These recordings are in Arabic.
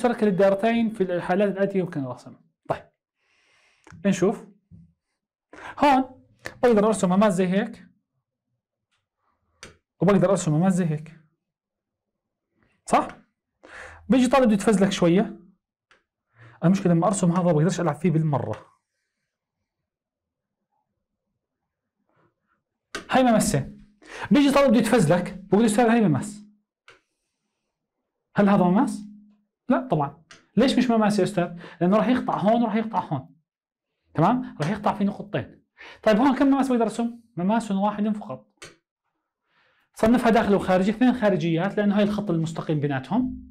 مشتركة للدائرتين في الحالات الاتيه يمكن الرسم طيب نشوف هون بقدر ارسم ممات زي هيك وبقدر ارسم ممات زي هيك صح؟ بيجي طالب بده يتفزلك شوية المشكلة لما ارسم هذا بقدرش العب فيه بالمرة هاي ممسين بيجي طالب بده يتفزلك بقول له هاي ممس هل هذا ممس؟ لا طبعا ليش مش مماسي يا استاذ؟ لانه راح يقطع هون وراح يقطع هون تمام؟ راح يقطع في نقطتين طيب هون كم مماس بقدر ارسم؟ مماس واحد فقط صنفها داخل وخارجي اثنين خارجيات لانه هي الخط المستقيم بيناتهم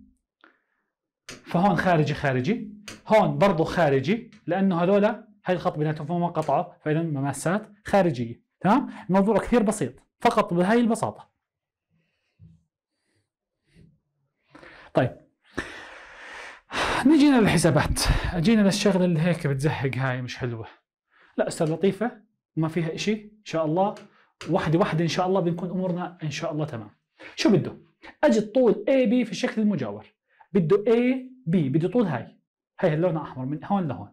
فهون خارجي خارجي هون برضه خارجي لانه هذول هاي الخط بيناتهم فهم قطعوا فاذا مماسات خارجيه تمام الموضوع كثير بسيط فقط بهاي البساطه طيب نجينا للحسابات اجينا للشغله اللي هيك بتزهق هاي مش حلوه لا استاذ لطيفه ما فيها شيء ان شاء الله واحده واحده ان شاء الله بنكون امورنا ان شاء الله تمام شو بده اجى الطول اي بي في الشكل المجاور بده اي بي بده طول هاي هاي اللون احمر من هون لهون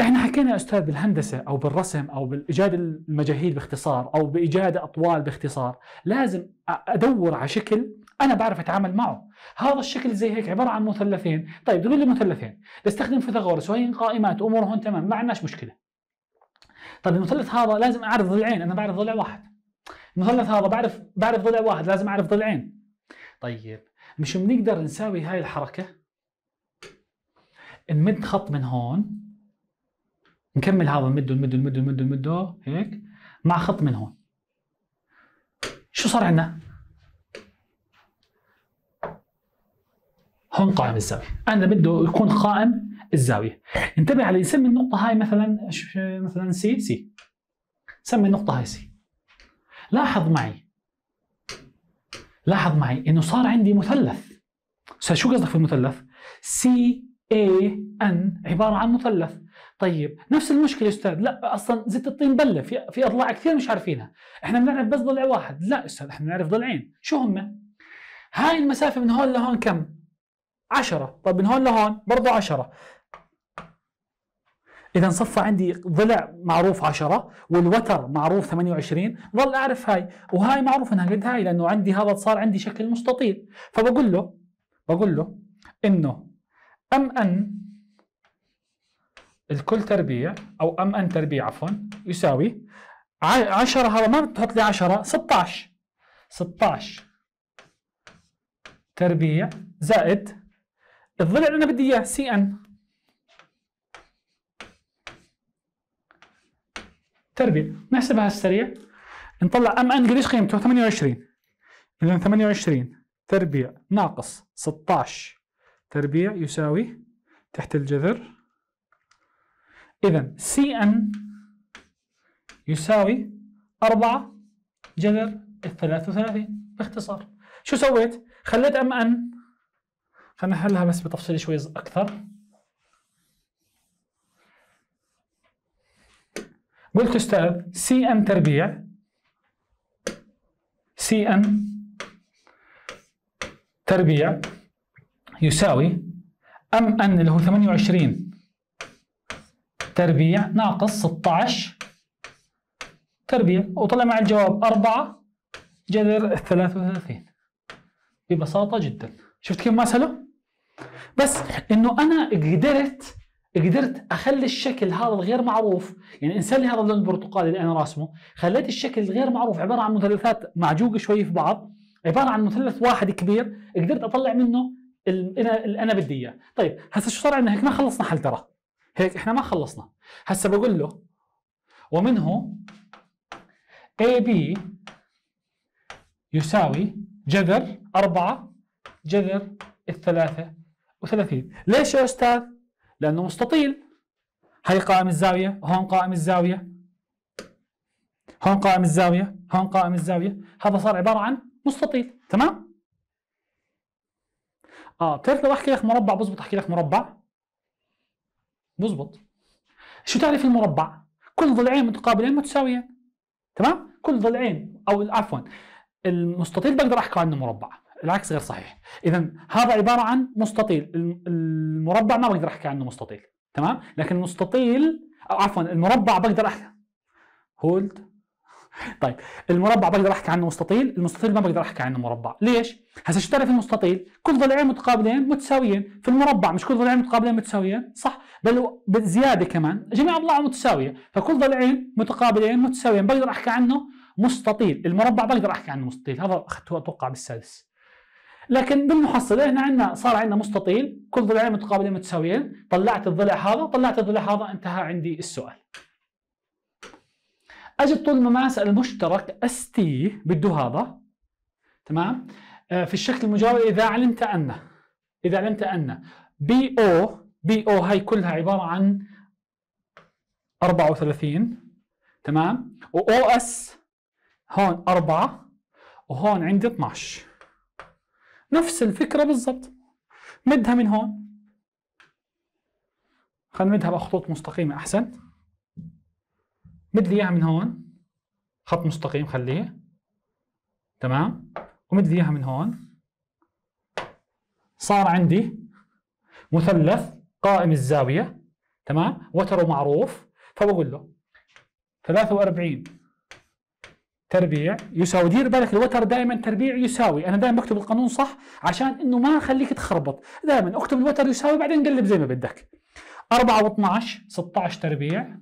احنا حكينا يا استاذ بالهندسه او بالرسم او بايجاد المجاهيل باختصار او بايجاد اطوال باختصار لازم ادور على شكل انا بعرف اتعامل معه هذا الشكل زي هيك عباره عن مثلثين طيب تقول لي مثلثين بستخدم فيثاغورس وهي قائمات هون تمام ما عندناش مشكله طيب المثلث هذا لازم اعرف ضلعين انا بعرف ضلع واحد المثلث هذا بعرف بعرف ضلع واحد لازم اعرف ضلعين طيب مش بنقدر نساوي هاي الحركه نمد خط من هون نكمل هذا نمده نمده نمده نمده نمده هيك مع خط من هون شو صار عندنا؟ هون قائم نعم. الزاويه انا بده يكون قائم الزاويه انتبه علي سمي النقطه هاي مثلا مثلا سي سي سمي النقطه هاي سي لاحظ معي لاحظ معي انه صار عندي مثلث شو قصدك في المثلث سي اي ان عباره عن مثلث طيب نفس المشكله يا استاذ لا اصلا زيت الطين بله في في اضلاع كثير مش عارفينها احنا بنعرف بس ضلع واحد لا استاذ احنا بنعرف ضلعين شو هم هاي المسافه من هون لهون كم 10 طيب من هون لهون برضه 10 اذا صفى عندي ضلع معروف 10 والوتر معروف 28 ضل اعرف هاي وهاي معروف انها قد هاي لانه عندي هذا صار عندي شكل مستطيل فبقول له بقول له انه ام ان الكل تربيع او ام ان تربيع عفوا يساوي 10 هذا ما بتحط لي 10 16 16 تربيع زائد الضلع اللي انا بدي اياه سي ان تربيع نحسبها على السريع نطلع ام ان قديش قيمته 28 اذا 28 تربيع ناقص 16 تربيع يساوي تحت الجذر اذا سي ان يساوي 4 جذر ال 33 باختصار شو سويت؟ خليت ام ان خلينا نحلها بس بتفصيل شوي اكثر قلت استاذ سي ان تربيع سي ان تربيع يساوي ام ان اللي هو 28 تربيع ناقص 16 تربيع وطلع معي الجواب 4 جذر 33 ببساطة جدا شفت كيف ما سأله؟ بس انه انا قدرت قدرت اخلي الشكل هذا الغير معروف يعني انسان لي هذا اللون البرتقالي اللي انا راسمه خليت الشكل الغير معروف عباره عن مثلثات معجوقه شوي في بعض عباره عن مثلث واحد كبير قدرت اطلع منه اللي انا بدي اياه طيب هسه شو صار عندنا هيك ما خلصنا حل ترى هيك احنا ما خلصنا هسه بقول له ومنه AB يساوي جذر 4 جذر الثلاثة وثلاثين ليش يا أستاذ؟ لأنه مستطيل هاي قائم الزاوية هون قائم الزاوية هون قائم الزاوية هون قائم الزاوية هذا صار عبارة عن مستطيل تمام؟ اه بتعرف لو احكي لك مربع بزبط احكي لك مربع بزبط شو تعرف المربع؟ كل ضلعين متقابلين متساويين تمام؟ كل ضلعين او عفوا المستطيل بقدر احكي عنه مربع العكس غير صحيح اذا هذا عباره عن مستطيل المربع ما بقدر احكي عنه مستطيل تمام لكن المستطيل او عفوا المربع بقدر احكي هولد طيب المربع بقدر احكي عنه مستطيل المستطيل ما بقدر احكي عنه مربع ليش هسا شو تعرف المستطيل كل ضلعين متقابلين متساويين في المربع مش كل ضلعين متقابلين متساويين صح بل بزياده كمان جميع اضلاعه متساويه فكل ضلعين متقابلين متساويين بقدر احكي عنه مستطيل المربع بقدر احكي عنه مستطيل هذا اخذته اتوقع بالسادس لكن بالمحصله احنا عندنا صار عندنا مستطيل كل ضلعين متقابلين متساويين طلعت الضلع هذا طلعت الضلع هذا انتهى عندي السؤال اجد طول المماس المشترك اس تي بده هذا تمام آه، في الشكل المجاور اذا علمت ان اذا علمت ان بي او بي او هي كلها عباره عن 34 تمام و او اس هون 4 وهون عندي 12 نفس الفكرة بالضبط مدها من هون خلينا نمدها بخطوط مستقيمة أحسن مد لي إياها من هون خط مستقيم خليه تمام ومد لي إياها من هون صار عندي مثلث قائم الزاوية تمام وتره معروف فبقول له 43 تربيع يساوي دير بالك الوتر دائما تربيع يساوي انا دائما بكتب القانون صح عشان انه ما اخليك تخربط دائما اكتب الوتر يساوي بعدين قلب زي ما بدك 4 و12 16 تربيع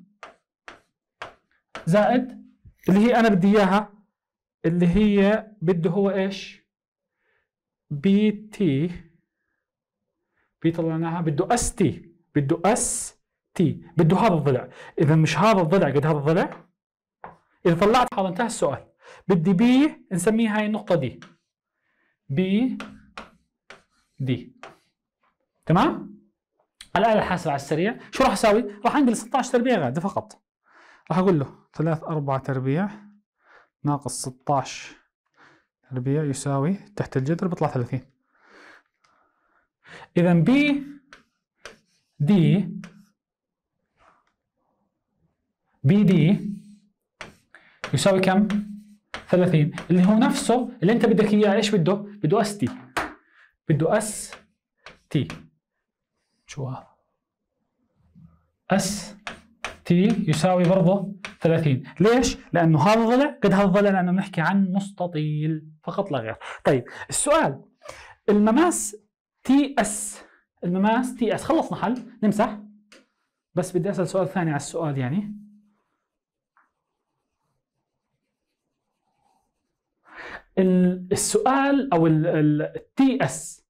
زائد اللي هي انا بدي اياها اللي هي بده هو ايش بي تي بي طلعناها بده اس تي بده اس تي بده هذا الضلع اذا مش هذا الضلع قد هذا الضلع اذا طلعت هذا انتهى السؤال بدي بي نسميها هاي النقطه دي بي دي تمام الآلة الحاسبة على السريع شو راح أساوي؟ راح أنقل 16 تربيع غادة فقط راح أقول له 3 4 تربيع ناقص 16 تربيع يساوي تحت الجذر بيطلع 30 إذا بي دي بي دي يساوي كم؟ 30 اللي هو نفسه اللي انت بدك اياه ايش بده؟ بده اس تي بده اس تي شو هذا؟ اس تي يساوي برضه 30 ليش؟ لانه هذا ضلع قد هذا ضلع لانه بنحكي عن مستطيل فقط لا غير طيب السؤال المماس تي اس المماس تي اس خلصنا حل نمسح بس بدي اسال سؤال ثاني على السؤال يعني السؤال او التي اس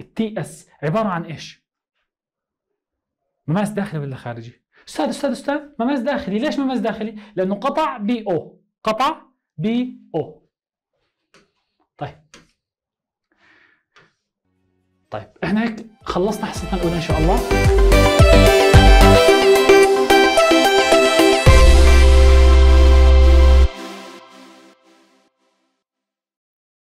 التي اس عباره عن ايش؟ مماس داخلي ولا خارجي؟ استاذ استاذ استاذ مماس داخلي ليش مماس داخلي؟ لانه قطع بي او قطع بي او طيب طيب احنا هيك خلصنا حصتنا الاولى ان شاء الله